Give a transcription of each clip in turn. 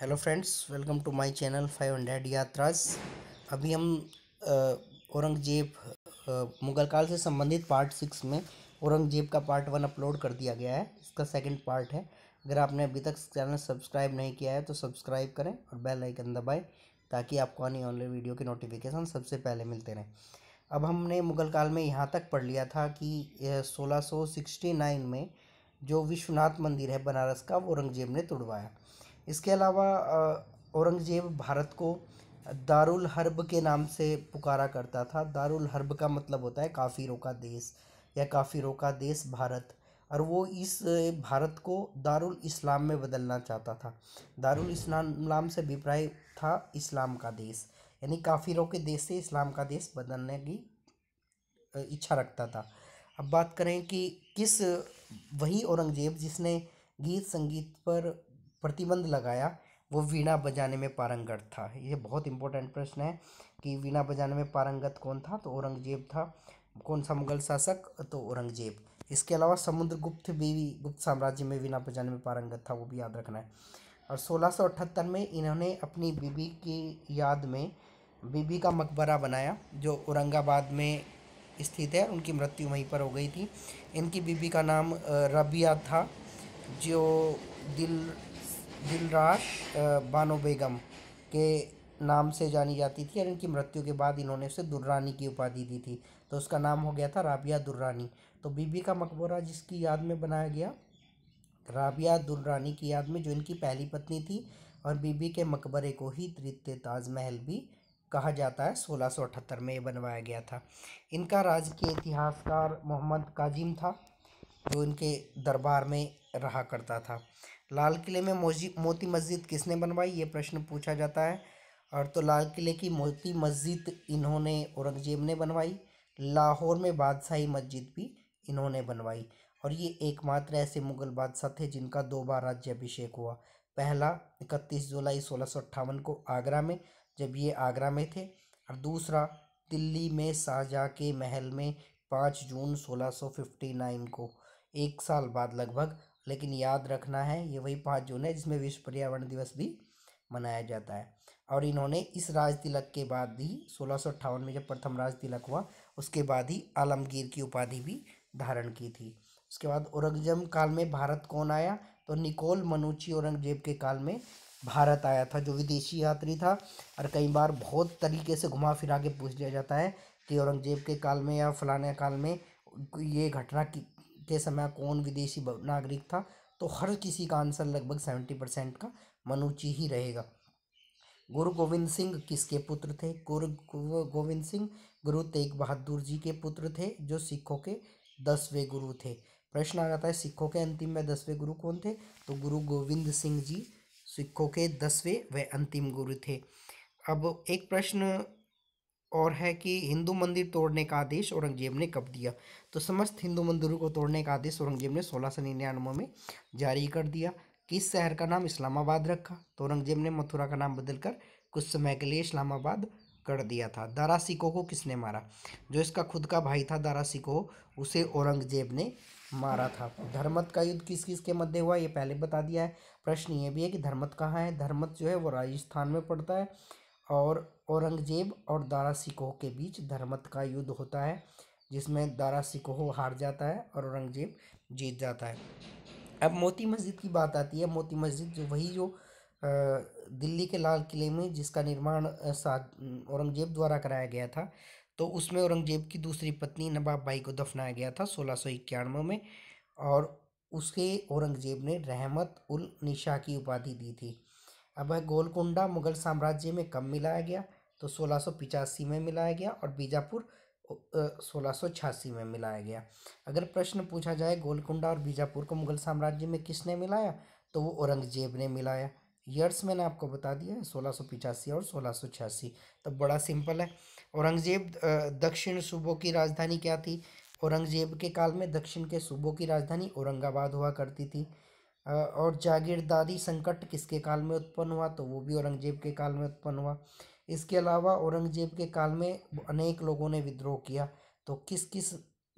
hello friends welcome to my channel five hundred यात्राज अभी हम औरंगजेब मुगल काल से संबंधित पार्ट सिक्स में औरंगजेब का पार्ट वन अपलोड कर दिया गया है इसका सेकंड पार्ट है अगर आपने अभी तक चैनल सब्सक्राइब नहीं किया है तो सब्सक्राइब करें और बेल आइकन दबाएं ताकि आपको आने वाले वीडियो के नोटिफिकेशन सबसे पहले मिलते रहें अब हमने मुगल काल में यहाँ तक पढ़ लिया था कि सोलह में जो विश्वनाथ मंदिर है बनारस का औरंगजेब ने तुड़वाया इसके अलावा औरंगज़ेब भारत को दारुल हर्ब के नाम से पुकारा करता था दारुल हर्ब का मतलब होता है काफ़िरों का देश या काफ़िरों का देश भारत और वो इस भारत को दारुल इस्लाम में बदलना चाहता था दारुल इस्लाम नाम से अभिप्राय था इस्लाम का देश यानी काफ़िरों के देश से इस्लाम का देश बदलने की इच्छा रखता था अब बात करें कि किस वही औरंगज़ेब जिसने गीत संगीत पर प्रतिबंध लगाया वो वीणा बजाने में पारंगत था ये बहुत इंपॉर्टेंट प्रश्न है कि वीणा बजाने में पारंगत कौन था तो औरंगजेब था कौन सा मुगल शासक तो औरंगजेब इसके अलावा समुद्रगुप्त बीवी गुप्त साम्राज्य में वीणा बजाने में पारंगत था वो भी याद रखना है और सोलह में इन्होंने अपनी बीबी की याद में बीबी का मकबरा बनाया जो औरंगाबाद में स्थित है उनकी मृत्यु वहीं पर हो गई थी इनकी बीबी का नाम रबिया था जो दिल दिलरार बानो बेगम के नाम से जानी जाती थी और इनकी मृत्यु के बाद इन्होंने उसे दुर्रानी की उपाधि दी थी तो उसका नाम हो गया था राबिया दुर्रानी तो बीबी का मकबरा जिसकी याद में बनाया गया राबिया दुर्रानी की याद में जो इनकी पहली पत्नी थी और बीबी के मकबरे को ही तृतीय ताजमहल भी कहा जाता है सोलह में ये बनवाया गया था इनका राजकीय इतिहासकार मोहम्मद काजिम था जो इनके दरबार में रहा करता था लाल किले में मोती मस्जिद किसने बनवाई ये प्रश्न पूछा जाता है और तो लाल किले की मोती मस्जिद इन्होंने औरंगजेब ने बनवाई लाहौर में बादशाही मस्जिद भी इन्होंने बनवाई और ये एकमात्र ऐसे मुग़ल बादशाह थे जिनका दो बार अभिषेक हुआ पहला इकतीस जुलाई सोलह को आगरा में जब ये आगरा में थे और दूसरा दिल्ली में शाहजहाँ के महल में पाँच जून सोलह को एक साल बाद लगभग लेकिन याद रखना है ये वही पाँच जून है जिसमें विश्व पर्यावरण दिवस भी मनाया जाता है और इन्होंने इस राज तिलक के बाद ही सोलह में जब प्रथम राज तिलक हुआ उसके बाद ही आलमगीर की उपाधि भी धारण की थी उसके बाद औरंगजेब काल में भारत कौन आया तो निकोल मनुची औरंगजेब के काल में भारत आया था जो विदेशी यात्री था और कई बार बहुत तरीके से घुमा फिरा के पूछ लिया जाता है कि औरंगजेब के काल में या फलाने काल में ये घटना के समय कौन विदेशी नागरिक था तो हर किसी का आंसर लगभग सेवेंटी परसेंट का मनुची ही रहेगा गुरु गोविंद सिंह किसके पुत्र थे गुरु गोविंद सिंह गुरु तेग बहादुर जी के पुत्र थे जो सिखों के दसवें गुरु थे प्रश्न आ जाता है सिखों के अंतिम में दसवें गुरु कौन थे तो गुरु गोविंद सिंह जी सिखों के दसवें व अंतिम गुरु थे अब एक प्रश्न और है कि हिंदू मंदिर तोड़ने का आदेश औरंगजेब ने कब दिया तो समस्त हिंदू मंदिरों को तोड़ने का आदेश औरंगजेब ने सोलह सौ निन्यानवे में जारी कर दिया किस शहर का नाम इस्लामाबाद रखा तो औरंगजेब ने मथुरा का नाम बदलकर कुछ समय के लिए इस्लामाबाद कर दिया था दारा सिकोह को किसने मारा जो इसका खुद का भाई था दारा सिकोह उसे औरंगजेब ने मारा था धर्मत का युद्ध किस किस के मध्य हुआ ये पहले बता दिया है प्रश्न ये भी है कि धर्मत कहाँ है धर्मत जो है वो राजस्थान में पड़ता है और औरंगजेब और दारा सिकोह के बीच धर्मत का युद्ध होता है जिसमें दारा सिकोह हार जाता है और औरंगजेब जीत जाता है अब मोती मस्जिद की बात आती है मोती मस्जिद जो वही जो दिल्ली के लाल किले में जिसका निर्माण औरंगजेब द्वारा कराया गया था तो उसमें औरंगजेब की दूसरी पत्नी नवाब बाई को दफनाया गया था सोलह सौ इक्यानवे में और उसके औरंगजेब ने रहमत उल निशा की उपाधि दी थी अब है गोलकुंडा मुगल साम्राज्य में कब मिलाया गया तो सोलह में मिलाया गया और बीजापुर सोलह में मिलाया गया अगर प्रश्न पूछा जाए गोलकुंडा और बीजापुर को मुगल साम्राज्य में किसने मिलाया तो वो औरंगजेब ने मिलाया यर्स मैंने आपको बता दिया है सोलह और सोलह तो बड़ा सिंपल है औरंगजेब दक्षिण सूबों की राजधानी क्या थी औरंगजेब के काल में दक्षिण के सूबों की राजधानी औरंगाबाद हुआ करती थी और जागीरदारी संकट किसके काल में उत्पन्न हुआ तो वो भी औरंगजेब के काल में उत्पन्न हुआ इसके अलावा औरंगजेब के काल में अनेक लोगों ने विद्रोह किया तो किस किस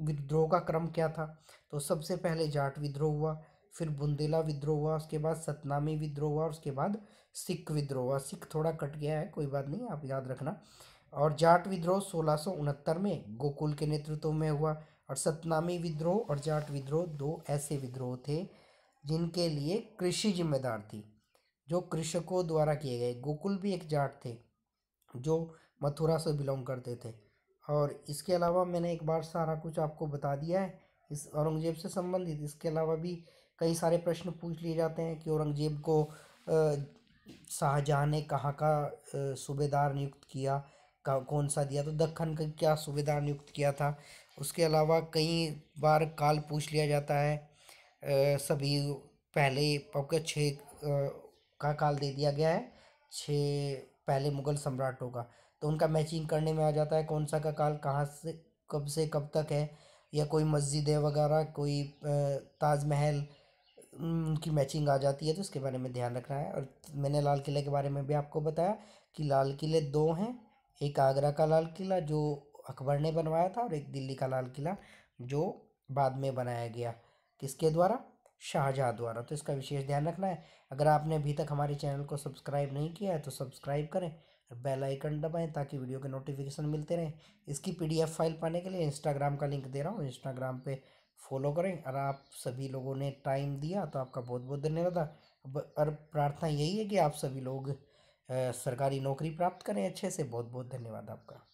विद्रोह का क्रम क्या था तो सबसे पहले जाट विद्रोह हुआ फिर बुंदेला विद्रोह हुआ उसके बाद सतनामी विद्रोह हुआ उसके बाद सिख विद्रोह हुआ सिख थोड़ा कट गया है कोई बात नहीं आप याद रखना और जाट विद्रोह सोलह में गोकुल के नेतृत्व में हुआ और सतनामी विद्रोह और जाट विद्रोह दो ऐसे विद्रोह थे जिनके लिए कृषि जिम्मेदार थी जो कृषकों द्वारा किए गए गोकुल भी एक जाट थे जो मथुरा से बिलोंग करते थे और इसके अलावा मैंने एक बार सारा कुछ आपको बता दिया है इस औरंगज़ेब से संबंधित इसके अलावा भी कई सारे प्रश्न पूछ लिए जाते हैं कि औरंगज़ेब को शाहजहाँ ने कहाँ का सूबेदार नियुक्त किया का कौन सा दिया तो दखन का क्या सूबेदार नियुक्त किया था उसके अलावा कई बार काल पूछ लिया जाता है सभी पहले आपका छः का काल दे दिया गया है छः पहले मुग़ल सम्राटों का तो उनका मैचिंग करने में आ जाता है कौन सा का काल कहाँ से कब से कब तक है या कोई मस्जिद है वगैरह कोई ताजमहल उनकी मैचिंग आ जाती है तो उसके बारे में ध्यान रखना है और मैंने लाल किले के बारे में भी आपको बताया कि लाल किले दो हैं एक आगरा का लाल किला जो अकबर ने बनवाया था और एक दिल्ली का लाल किला जो बाद में बनाया गया किसके द्वारा शाहजहाँ द्वारा तो इसका विशेष ध्यान रखना है अगर आपने अभी तक हमारे चैनल को सब्सक्राइब नहीं किया है तो सब्सक्राइब करें और बेल आइकन दबाएं ताकि वीडियो के नोटिफिकेशन मिलते रहें इसकी पीडीएफ फाइल पाने के लिए इंस्टाग्राम का लिंक दे रहा हूँ इंस्टाग्राम पे फॉलो करें और आप सभी लोगों ने टाइम दिया तो आपका बहुत बहुत धन्यवाद और प्रार्थना यही है कि आप सभी लोग सरकारी नौकरी प्राप्त करें अच्छे से बहुत बहुत धन्यवाद आपका